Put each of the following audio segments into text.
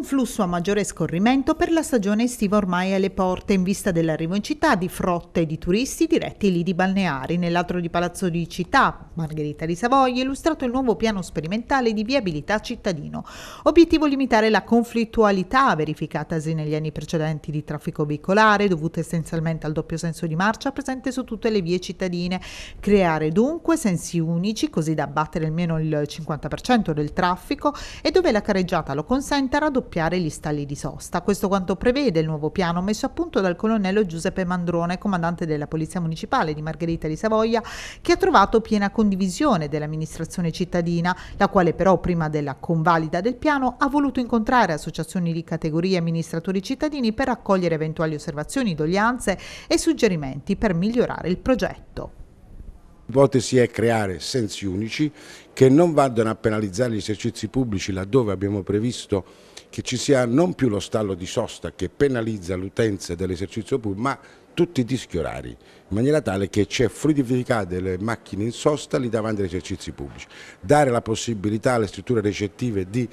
Un flusso a maggiore scorrimento per la stagione estiva ormai alle porte in vista dell'arrivo in città di frotte di turisti diretti lì di balneari. Nell'altro di Palazzo di Città, Margherita di Savoia, è illustrato il nuovo piano sperimentale di viabilità cittadino. Obiettivo limitare la conflittualità verificatasi negli anni precedenti di traffico veicolare dovuta essenzialmente al doppio senso di marcia presente su tutte le vie cittadine. Creare dunque sensi unici così da abbattere almeno il 50% del traffico e dove la careggiata lo consenta raddoppiare raddoppiare gli stalli di sosta. Questo quanto prevede il nuovo piano messo a punto dal colonnello Giuseppe Mandrone, comandante della Polizia Municipale di Margherita di Savoia, che ha trovato piena condivisione dell'amministrazione cittadina, la quale però prima della convalida del piano ha voluto incontrare associazioni di categoria e amministratori cittadini per raccogliere eventuali osservazioni, doglianze e suggerimenti per migliorare il progetto. L'ipotesi è creare sensi unici che non vadano a penalizzare gli esercizi pubblici laddove abbiamo previsto che ci sia non più lo stallo di sosta che penalizza l'utenza dell'esercizio pubblico, ma tutti i dischi orari, in maniera tale che c'è fluidificata delle macchine in sosta lì davanti agli esercizi pubblici. Dare la possibilità alle strutture recettive di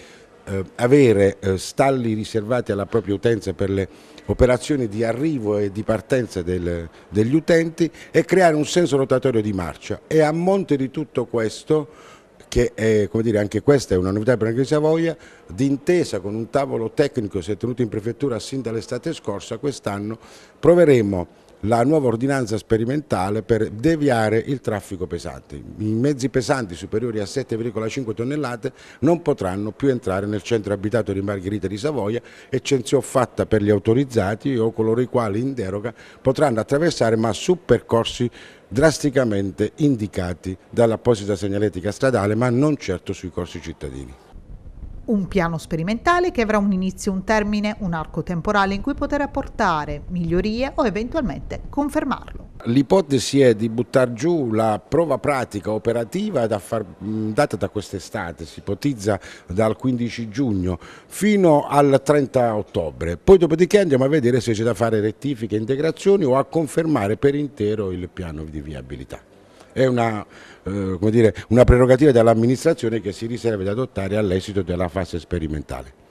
eh, avere eh, stalli riservati alla propria utenza per le operazioni di arrivo e di partenza del, degli utenti e creare un senso rotatorio di marcia. E a monte di tutto questo che è, come dire, anche questa è una novità per la Savoia, d'intesa con un tavolo tecnico che si è tenuto in prefettura sin dall'estate scorsa, quest'anno proveremo la nuova ordinanza sperimentale per deviare il traffico pesante. I mezzi pesanti superiori a 7,5 tonnellate non potranno più entrare nel centro abitato di Margherita di Savoia, eccezione fatta per gli autorizzati o coloro i quali in deroga potranno attraversare ma su percorsi drasticamente indicati dall'apposita segnaletica stradale ma non certo sui corsi cittadini. Un piano sperimentale che avrà un inizio, un termine, un arco temporale in cui poter apportare migliorie o eventualmente confermarlo. L'ipotesi è di buttare giù la prova pratica operativa da far, data da quest'estate, si ipotizza dal 15 giugno fino al 30 ottobre, poi dopodiché andiamo a vedere se c'è da fare rettifiche, integrazioni o a confermare per intero il piano di viabilità è una, eh, dire, una prerogativa dell'amministrazione che si riserva di adottare all'esito della fase sperimentale.